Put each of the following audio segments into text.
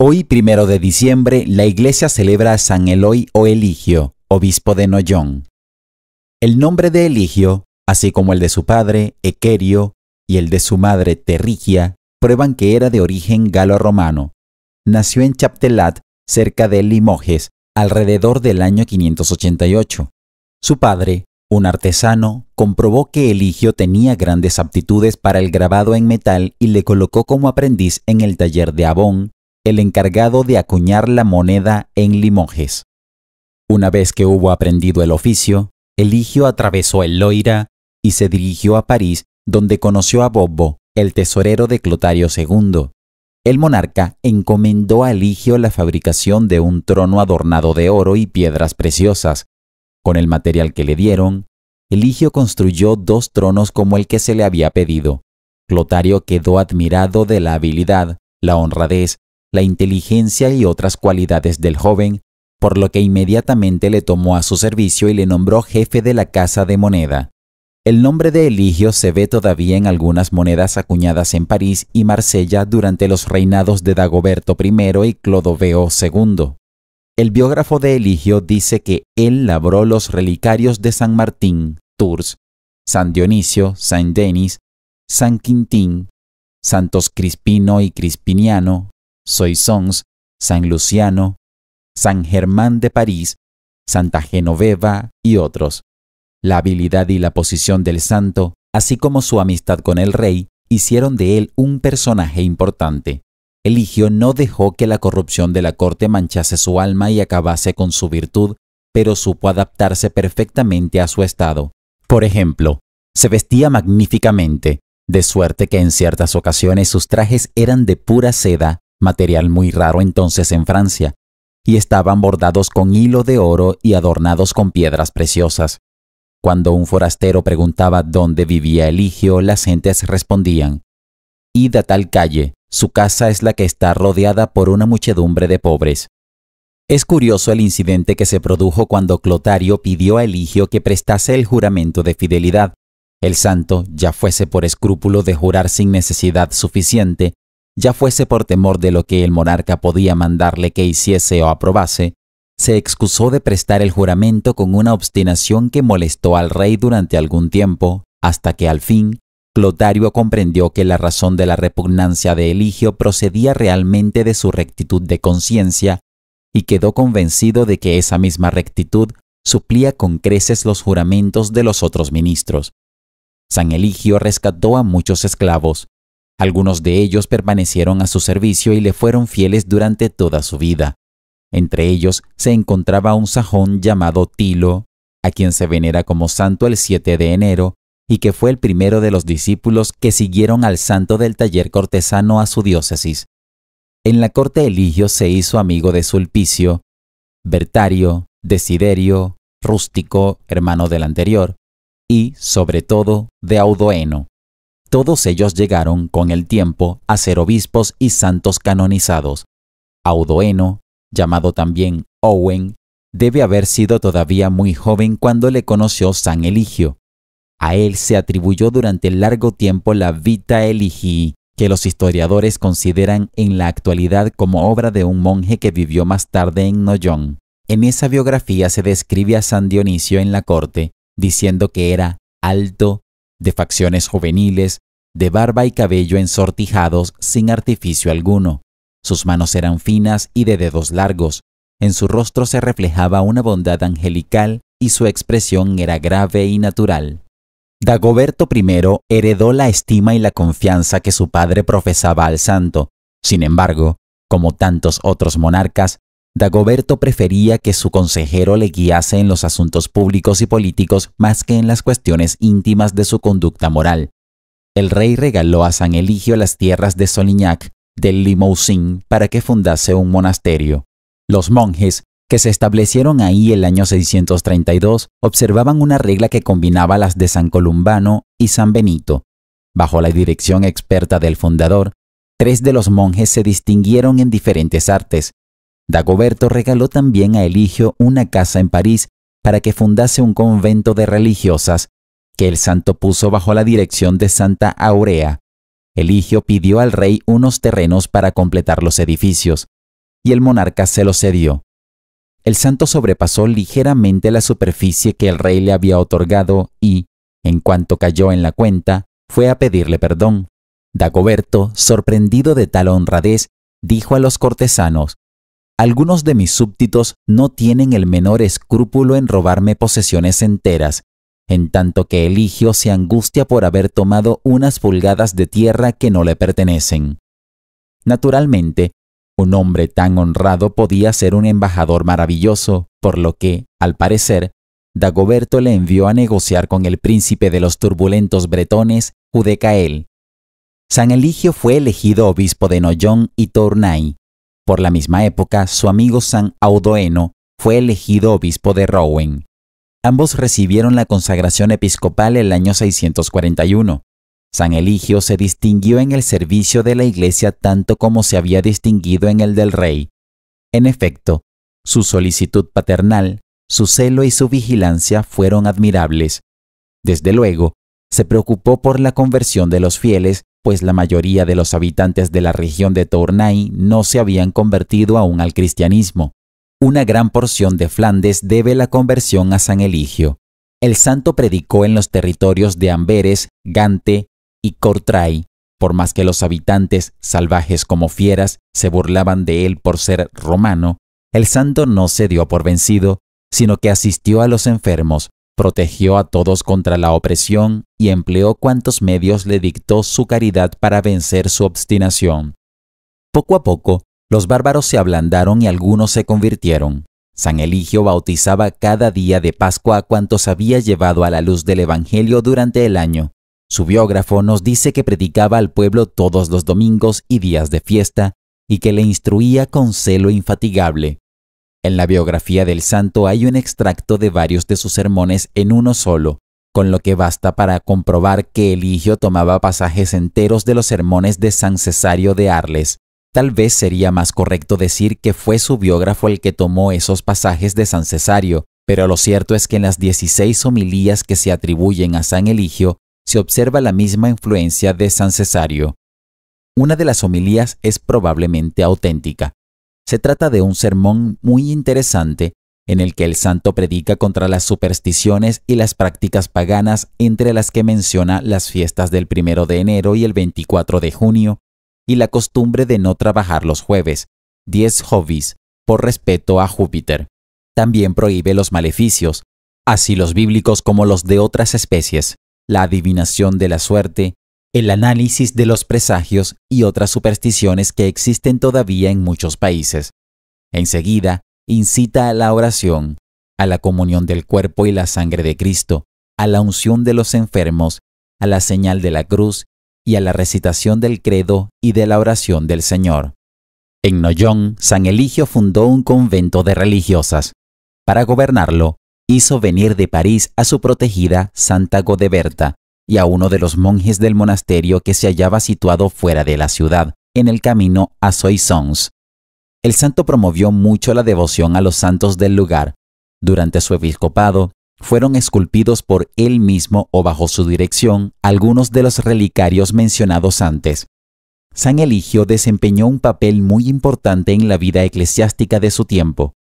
Hoy, primero de diciembre, la iglesia celebra a San Eloy o Eligio, obispo de Noyón. El nombre de Eligio, así como el de su padre, Equerio, y el de su madre, Terrigia, prueban que era de origen galo-romano. Nació en Chaptelat, cerca de Limoges, alrededor del año 588. Su padre, un artesano, comprobó que Eligio tenía grandes aptitudes para el grabado en metal y le colocó como aprendiz en el taller de Avon, el encargado de acuñar la moneda en Limoges. Una vez que hubo aprendido el oficio, Eligio atravesó el Loira y se dirigió a París, donde conoció a Bobbo, el tesorero de Clotario II. El monarca encomendó a Eligio la fabricación de un trono adornado de oro y piedras preciosas. Con el material que le dieron, Eligio construyó dos tronos como el que se le había pedido. Clotario quedó admirado de la habilidad, la honradez la inteligencia y otras cualidades del joven, por lo que inmediatamente le tomó a su servicio y le nombró jefe de la Casa de Moneda. El nombre de Eligio se ve todavía en algunas monedas acuñadas en París y Marsella durante los reinados de Dagoberto I y Clodoveo II. El biógrafo de Eligio dice que él labró los relicarios de San Martín, Tours, San Dionisio, San Denis, San Quintín, Santos Crispino y Crispiniano, Soissons, San Luciano, San Germán de París, Santa Genoveva y otros. La habilidad y la posición del santo, así como su amistad con el rey, hicieron de él un personaje importante. Eligio no dejó que la corrupción de la corte manchase su alma y acabase con su virtud, pero supo adaptarse perfectamente a su estado. Por ejemplo, se vestía magníficamente, de suerte que en ciertas ocasiones sus trajes eran de pura seda material muy raro entonces en Francia, y estaban bordados con hilo de oro y adornados con piedras preciosas. Cuando un forastero preguntaba dónde vivía Eligio, las gentes respondían, Id a tal calle, su casa es la que está rodeada por una muchedumbre de pobres. Es curioso el incidente que se produjo cuando Clotario pidió a Eligio que prestase el juramento de fidelidad. El santo, ya fuese por escrúpulo de jurar sin necesidad suficiente, ya fuese por temor de lo que el monarca podía mandarle que hiciese o aprobase, se excusó de prestar el juramento con una obstinación que molestó al rey durante algún tiempo, hasta que al fin Clotario comprendió que la razón de la repugnancia de Eligio procedía realmente de su rectitud de conciencia y quedó convencido de que esa misma rectitud suplía con creces los juramentos de los otros ministros. San Eligio rescató a muchos esclavos, algunos de ellos permanecieron a su servicio y le fueron fieles durante toda su vida. Entre ellos se encontraba un sajón llamado Tilo, a quien se venera como santo el 7 de enero, y que fue el primero de los discípulos que siguieron al santo del taller cortesano a su diócesis. En la corte Eligio se hizo amigo de Sulpicio, Bertario, Desiderio, Rústico, hermano del anterior, y, sobre todo, de Audoeno. Todos ellos llegaron con el tiempo a ser obispos y santos canonizados. Audoeno, llamado también Owen, debe haber sido todavía muy joven cuando le conoció San Eligio. A él se atribuyó durante largo tiempo la Vita Eligii, que los historiadores consideran en la actualidad como obra de un monje que vivió más tarde en Noyon. En esa biografía se describe a San Dionisio en la corte, diciendo que era alto, de facciones juveniles, de barba y cabello ensortijados sin artificio alguno. Sus manos eran finas y de dedos largos. En su rostro se reflejaba una bondad angelical y su expresión era grave y natural. Dagoberto I heredó la estima y la confianza que su padre profesaba al santo. Sin embargo, como tantos otros monarcas, Dagoberto prefería que su consejero le guiase en los asuntos públicos y políticos más que en las cuestiones íntimas de su conducta moral. El rey regaló a San Eligio las tierras de Solignac, del Limousin, para que fundase un monasterio. Los monjes, que se establecieron ahí el año 632, observaban una regla que combinaba las de San Columbano y San Benito. Bajo la dirección experta del fundador, tres de los monjes se distinguieron en diferentes artes, Dagoberto regaló también a Eligio una casa en París para que fundase un convento de religiosas, que el santo puso bajo la dirección de Santa Aurea. Eligio pidió al rey unos terrenos para completar los edificios, y el monarca se los cedió. El santo sobrepasó ligeramente la superficie que el rey le había otorgado y, en cuanto cayó en la cuenta, fue a pedirle perdón. Dagoberto, sorprendido de tal honradez, dijo a los cortesanos, algunos de mis súbditos no tienen el menor escrúpulo en robarme posesiones enteras, en tanto que Eligio se angustia por haber tomado unas pulgadas de tierra que no le pertenecen. Naturalmente, un hombre tan honrado podía ser un embajador maravilloso, por lo que, al parecer, Dagoberto le envió a negociar con el príncipe de los turbulentos bretones, Judecael. San Eligio fue elegido obispo de Noyon y Tournai, por la misma época, su amigo San Audoeno fue elegido obispo de Rowen. Ambos recibieron la consagración episcopal el año 641. San Eligio se distinguió en el servicio de la iglesia tanto como se había distinguido en el del rey. En efecto, su solicitud paternal, su celo y su vigilancia fueron admirables. Desde luego, se preocupó por la conversión de los fieles pues la mayoría de los habitantes de la región de Tournai no se habían convertido aún al cristianismo. Una gran porción de Flandes debe la conversión a San Eligio. El santo predicó en los territorios de Amberes, Gante y Cortray. por más que los habitantes, salvajes como fieras, se burlaban de él por ser romano, el santo no se dio por vencido, sino que asistió a los enfermos, protegió a todos contra la opresión y empleó cuantos medios le dictó su caridad para vencer su obstinación. Poco a poco, los bárbaros se ablandaron y algunos se convirtieron. San Eligio bautizaba cada día de Pascua a cuantos había llevado a la luz del Evangelio durante el año. Su biógrafo nos dice que predicaba al pueblo todos los domingos y días de fiesta, y que le instruía con celo infatigable. En la biografía del santo hay un extracto de varios de sus sermones en uno solo, con lo que basta para comprobar que Eligio tomaba pasajes enteros de los sermones de San Cesario de Arles. Tal vez sería más correcto decir que fue su biógrafo el que tomó esos pasajes de San Cesario, pero lo cierto es que en las 16 homilías que se atribuyen a San Eligio se observa la misma influencia de San Cesario. Una de las homilías es probablemente auténtica, se trata de un sermón muy interesante en el que el santo predica contra las supersticiones y las prácticas paganas entre las que menciona las fiestas del 1 de enero y el 24 de junio, y la costumbre de no trabajar los jueves, 10 hobbies, por respeto a Júpiter. También prohíbe los maleficios, así los bíblicos como los de otras especies, la adivinación de la suerte, el análisis de los presagios y otras supersticiones que existen todavía en muchos países. Enseguida, incita a la oración, a la comunión del cuerpo y la sangre de Cristo, a la unción de los enfermos, a la señal de la cruz y a la recitación del credo y de la oración del Señor. En Noyon, San Eligio fundó un convento de religiosas. Para gobernarlo, hizo venir de París a su protegida Santa Godeberta, y a uno de los monjes del monasterio que se hallaba situado fuera de la ciudad, en el camino a Soissons. El santo promovió mucho la devoción a los santos del lugar. Durante su episcopado, fueron esculpidos por él mismo o bajo su dirección algunos de los relicarios mencionados antes. San Eligio desempeñó un papel muy importante en la vida eclesiástica de su tiempo.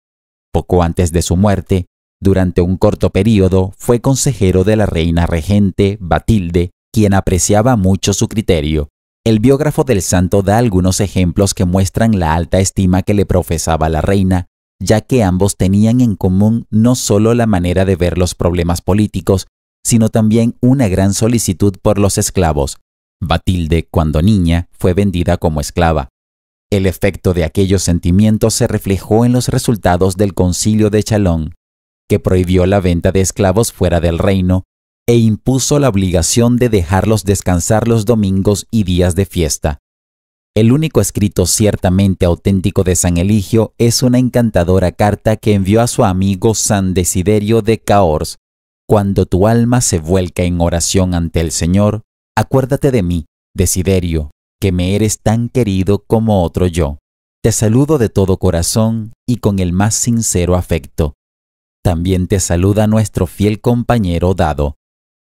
Poco antes de su muerte, durante un corto periodo fue consejero de la reina regente Batilde, quien apreciaba mucho su criterio. El biógrafo del santo da algunos ejemplos que muestran la alta estima que le profesaba la reina, ya que ambos tenían en común no solo la manera de ver los problemas políticos, sino también una gran solicitud por los esclavos. Batilde, cuando niña, fue vendida como esclava. El efecto de aquellos sentimientos se reflejó en los resultados del concilio de Chalón, que prohibió la venta de esclavos fuera del reino e impuso la obligación de dejarlos descansar los domingos y días de fiesta. El único escrito ciertamente auténtico de San Eligio es una encantadora carta que envió a su amigo San Desiderio de Caors. Cuando tu alma se vuelca en oración ante el Señor, acuérdate de mí, Desiderio, que me eres tan querido como otro yo. Te saludo de todo corazón y con el más sincero afecto. También te saluda nuestro fiel compañero Dado.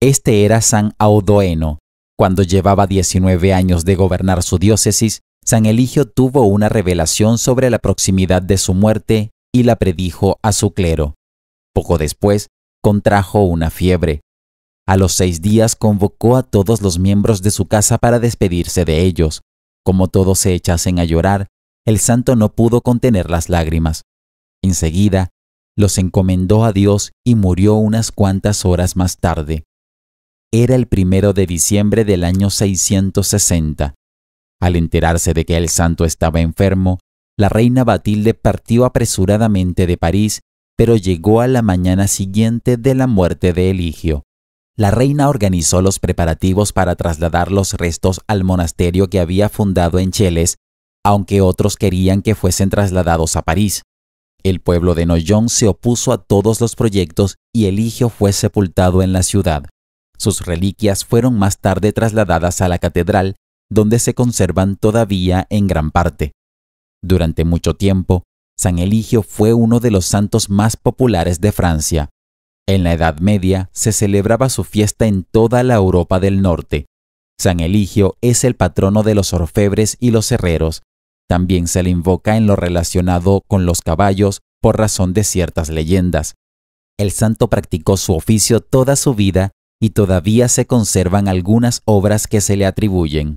Este era San Audoeno. Cuando llevaba 19 años de gobernar su diócesis, San Eligio tuvo una revelación sobre la proximidad de su muerte y la predijo a su clero. Poco después, contrajo una fiebre. A los seis días convocó a todos los miembros de su casa para despedirse de ellos. Como todos se echasen a llorar, el santo no pudo contener las lágrimas. Enseguida, los encomendó a Dios y murió unas cuantas horas más tarde. Era el primero de diciembre del año 660. Al enterarse de que el santo estaba enfermo, la reina Batilde partió apresuradamente de París, pero llegó a la mañana siguiente de la muerte de Eligio. La reina organizó los preparativos para trasladar los restos al monasterio que había fundado en Cheles, aunque otros querían que fuesen trasladados a París. El pueblo de Noyon se opuso a todos los proyectos y Eligio fue sepultado en la ciudad. Sus reliquias fueron más tarde trasladadas a la catedral, donde se conservan todavía en gran parte. Durante mucho tiempo, San Eligio fue uno de los santos más populares de Francia. En la Edad Media se celebraba su fiesta en toda la Europa del Norte. San Eligio es el patrono de los orfebres y los herreros, también se le invoca en lo relacionado con los caballos por razón de ciertas leyendas. El santo practicó su oficio toda su vida y todavía se conservan algunas obras que se le atribuyen.